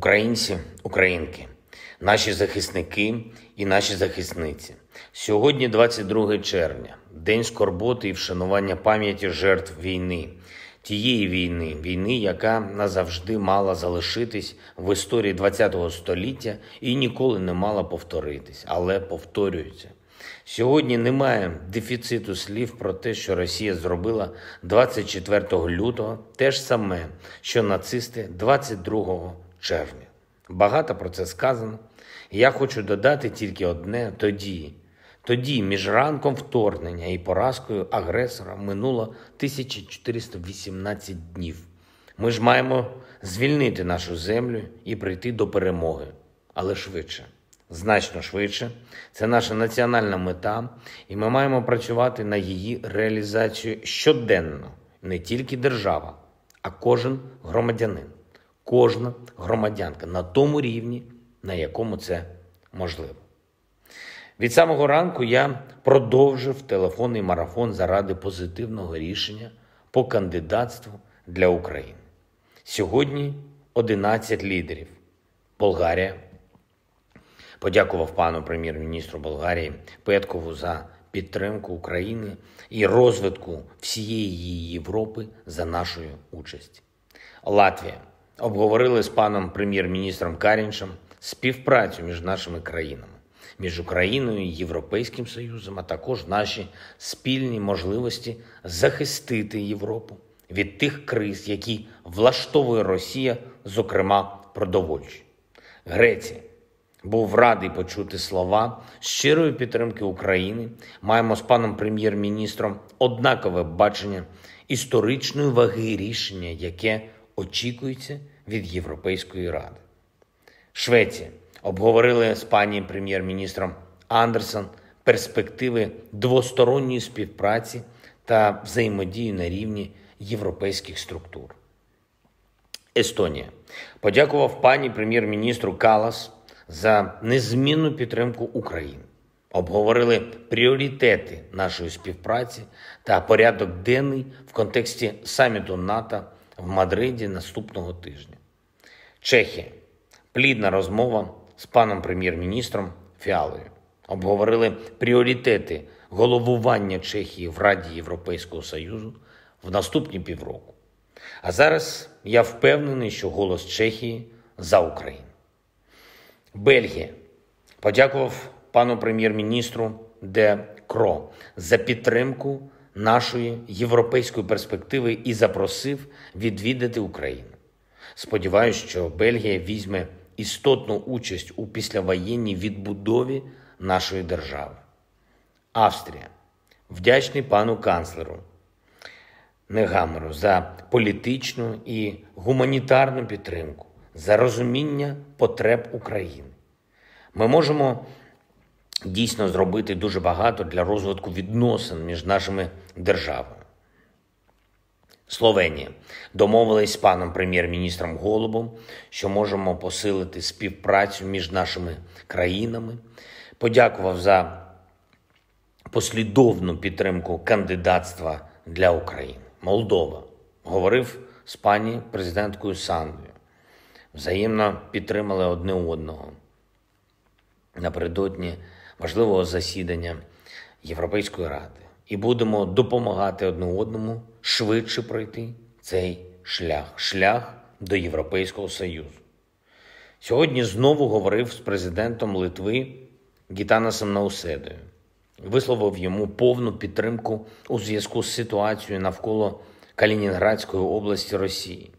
Українці, українки, наші захисники і наші захисниці. Сьогодні, 22 червня, день скорботи і вшанування пам'яті жертв війни, тієї війни, війни, яка назавжди мала залишитись в історії ХХ століття і ніколи не мала повторитись, але повторюється. Сьогодні немає дефіциту слів про те, що Росія зробила 24 лютого те ж саме, що нацисти 22 червня. Багато про це сказано. Я хочу додати тільки одне тоді. Тоді, між ранком вторгнення і поразкою агресора минуло 1418 днів. Ми ж маємо звільнити нашу землю і прийти до перемоги, але швидше, значно швидше. Це наша національна мета, і ми маємо працювати на її реалізацію щоденно, не тільки держава, а кожен громадянин кожна громадянка на тому рівні, на якому це можливо. Від самого ранку я продовжив телефонний марафон заради позитивного рішення по кандидатству для України. Сьогодні 11 лідерів. Болгарія. Подякував пану прем'єр-міністру Болгарії Петкову за підтримку України і розвитку всієї Європи за нашою участь. Латвія обговорили з паном прем'єр-міністром Каріншем співпрацю між нашими країнами, між Україною, і Європейським Союзом, а також наші спільні можливості захистити Європу від тих криз, які влаштовує Росія, зокрема продовольчі. Греція. Був радий почути слова щирої підтримки України. Маємо з паном прем'єр-міністром однакове бачення історичної ваги рішення, яке очікується від Європейської ради. Швеція обговорили з пані прем'єр-міністром Андерсон перспективи двосторонньої співпраці та взаємодії на рівні європейських структур. Естонія подякував пані прем'єр-міністру Калас за незмінну підтримку України. Обговорили пріоритети нашої співпраці та порядок денний в контексті саміту НАТО в Мадриді наступного тижня. Чехія. Плідна розмова з паном прем'єр-міністром Фіалою. Обговорили пріоритети головування Чехії в Раді Європейського Союзу в наступні півроку. А зараз я впевнений, що голос Чехії за Україну. Бельгія подякував пану прем'єр-міністру Де Кро за підтримку нашої європейської перспективи і запросив відвідати Україну. Сподіваюсь, що Бельгія візьме істотну участь у післявоєнній відбудові нашої держави. Австрія вдячний пану канцлеру Негамеру за політичну і гуманітарну підтримку, за розуміння потреб України. Ми можемо дійсно зробити дуже багато для розвитку відносин між нашими державами. Словенія домовилась з паном прем'єр-міністром Голубом, що можемо посилити співпрацю між нашими країнами. Подякував за послідовну підтримку кандидатства для України. Молдова говорив з пані президенткою Сандою. Взаємно підтримали одне одного. Напередодні важливого засідання Європейської ради і будемо допомагати одне одному швидше пройти цей шлях, шлях до Європейського Союзу. Сьогодні знову говорив з президентом Литви Гітанасом Науседою. Висловив йому повну підтримку у зв'язку з ситуацією навколо Калінінградської області Росії.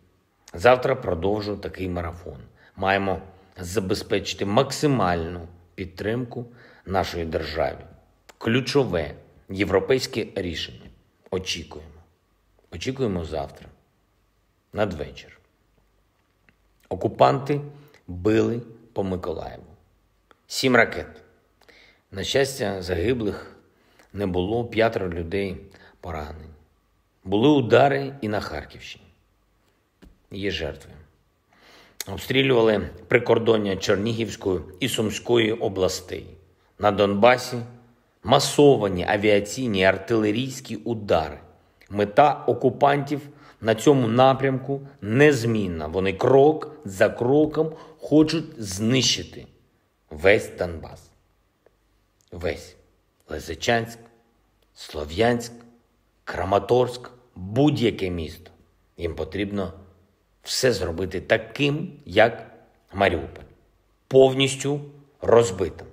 Завтра продовжу такий марафон. Маємо забезпечити максимальну підтримку нашої державі. Ключове європейське рішення. Очікуємо. Очікуємо завтра. Надвечір. Окупанти били по Миколаєву. Сім ракет. На щастя, загиблих не було п'ятеро людей поранень. Були удари і на Харківщині. Є жертви обстрілювали прикордоння Чернігівської і Сумської областей. На Донбасі масовані авіаційні і артилерійські удари. Мета окупантів на цьому напрямку незмінна. Вони крок за кроком хочуть знищити весь Донбас. Весь Лизичанськ, Слов'янськ, Краматорськ, будь-яке місто. Їм потрібно все зробити таким, як Маріуполь, повністю розбитим.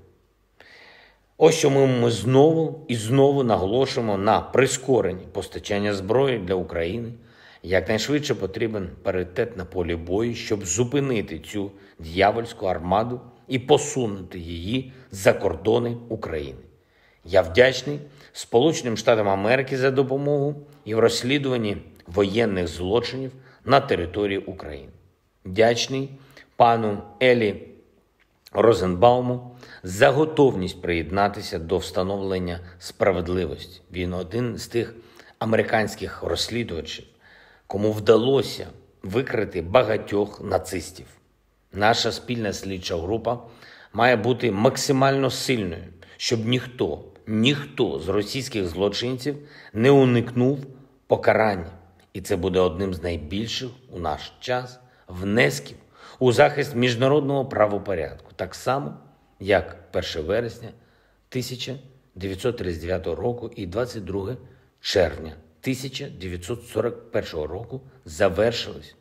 Ось чому ми знову і знову наголошуємо на прискоренні постачання зброї для України. Якнайшвидше потрібен паритет на полі бою, щоб зупинити цю дьявольську армаду і посунути її за кордони України. Я вдячний Сполученим Штатам Америки за допомогу і в розслідуванні воєнних злочинів на території України. Дячний пану Елі Розенбауму за готовність приєднатися до встановлення справедливості. Він один з тих американських розслідувачів, кому вдалося викрити багатьох нацистів. Наша спільна слідча група має бути максимально сильною, щоб ніхто, ніхто з російських злочинців не уникнув покарання і це буде одним з найбільших у наш час внесків у захист міжнародного правопорядку, так само як 1 вересня 1939 року і 22 червня 1941 року завершились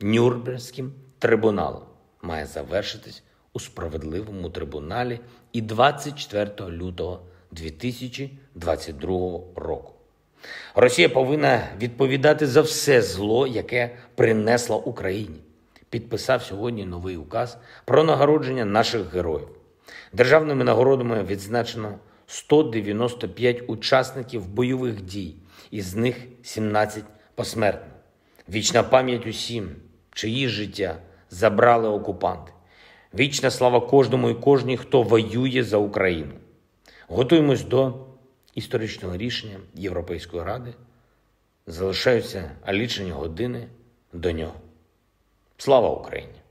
Нюрнберзьким трибуналом. Має завершитись у справедливому трибуналі і 24 лютого 2022 року. Росія повинна відповідати за все зло, яке принесла Україні. Підписав сьогодні новий указ про нагородження наших героїв. Державними нагородами відзначено 195 учасників бойових дій, із них 17 посмертно. Вічна пам'ять усім, чиї життя забрали окупанти. Вічна слава кожному і кожній, хто воює за Україну. Готуємось до історичного рішення Європейської ради. Залишаються лічені години до нього. Слава Україні!